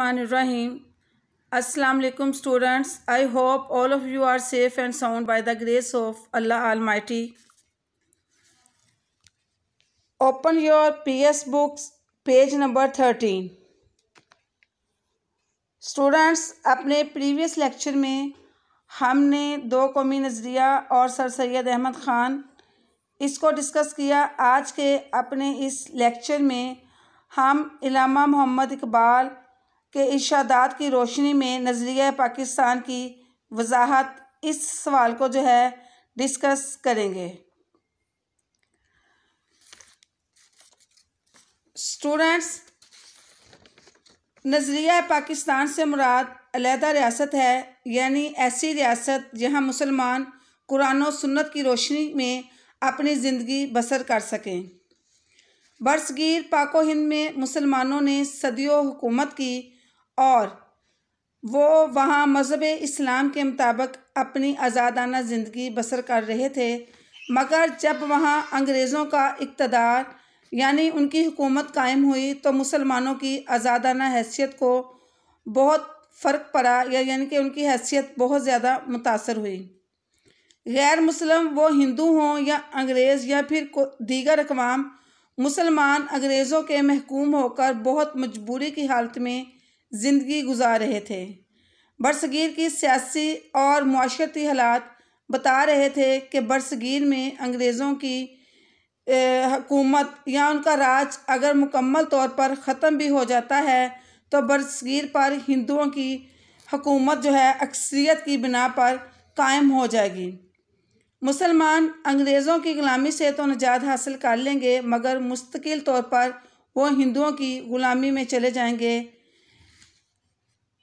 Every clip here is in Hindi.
रहीम अस्सलाम वालेकुम students I hope all of you are safe and sound by the grace of Allah almighty open your PS books page number thirteen students अपने प्रीवियस लेक्चर में हमने दो कौमी नज़रिया और सर सैद अहमद ख़ान इसको डिस्कस किया आज के अपने इस लेक्चर में हम इलामा मोहम्मद इकबाल के इर्शादात की रोशनी में नज़रिया पाकिस्तान की वजाहत इस सवाल को जो है डिस्कस करेंगे स्टूडेंट्स नज़रिया पाकिस्तान से मुराद अलहदा रियासत है यानी ऐसी रियासत जहां मुसलमान कुरान और सुन्नत की रोशनी में अपनी ज़िंदगी बसर कर सकें बरसगीर पाको हिंद में मुसलमानों ने सदियों हुकूमत की और वो वहाँ मज़हब इस्लाम के मुताबिक अपनी आज़ादाना ज़िंदगी बसर कर रहे थे मगर जब वहाँ अंग्रेज़ों का इकतदार यानी उनकी हुकूमत कायम हुई तो मुसलमानों की आज़ादाना हैसियत को बहुत फ़र्क पड़ा या यानी कि उनकी हैसियत बहुत ज़्यादा मुतासर हुई गैर मुसलम वो हिंदू हों या अंग्रेज़ या फिर दीगर अकवाम मुसलमान अंग्रेज़ों के महकूम होकर बहुत मजबूरी की हालत में ज़िंदगी गुजार रहे थे बरसगीर की सियासी और माशरती हालात बता रहे थे कि बरसगीर में अंग्रेज़ों की हकूमत या उनका राज अगर मुकम्मल तौर पर ख़त्म भी हो जाता है तो बरसगीर पर हिंदुओं की हकूमत जो है अक्सरियत की बिना पर कायम हो जाएगी मुसलमान अंग्रेज़ों की ग़ुलामी से तो निजात हासिल कर लेंगे मगर मुस्तकिल तौर पर वो हिंदुओं की ग़ुलामी में चले जाएंगे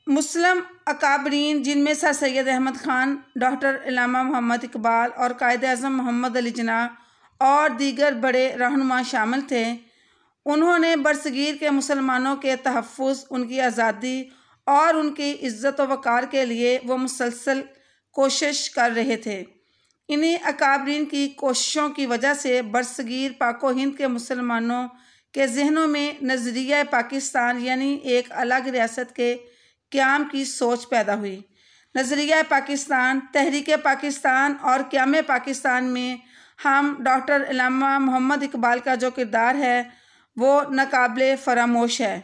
मुस्लिम अकाबरीन जिनमें सर सैद अहमद ख़ान डॉक्टर इलामा मोहम्मद इकबाल और कायद अजम मोहम्मद अली जना और दीगर बड़े रहनुमा शामिल थे उन्होंने बरसगीर के मुसलमानों के तहफ़ उनकी आज़ादी और उनकी इज़्ज़त वक़ार के लिए वो मुसलसल कोशिश कर रहे थे इन्हीं अकाबरीन की कोशिशों की वजह से बरसगीर पाको हिंद के मुसलमानों के जहनों में नज़रिया पाकिस्तान यानी एक अलग रियासत के क्याम की सोच पैदा हुई नज़रिया पाकिस्तान तहरीक पाकिस्तान और क्याम पाकिस्तान में हम डॉक्टर इलामा मोहम्मद इकबाल का जो किरदार है वो नाकबिल फरामोश है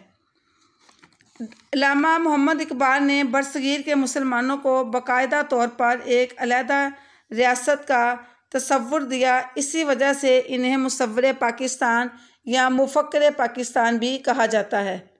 इलामा मोहम्मद इकबाल ने बरसगीर के मुसलमानों को बाकायदा तौर पर एक अलहदा रियासत का तस्वुर दिया इसी वजह से इन्हें मुशवर पाकिस्तान या मुफक्र पाकिस्तान भी कहा जाता है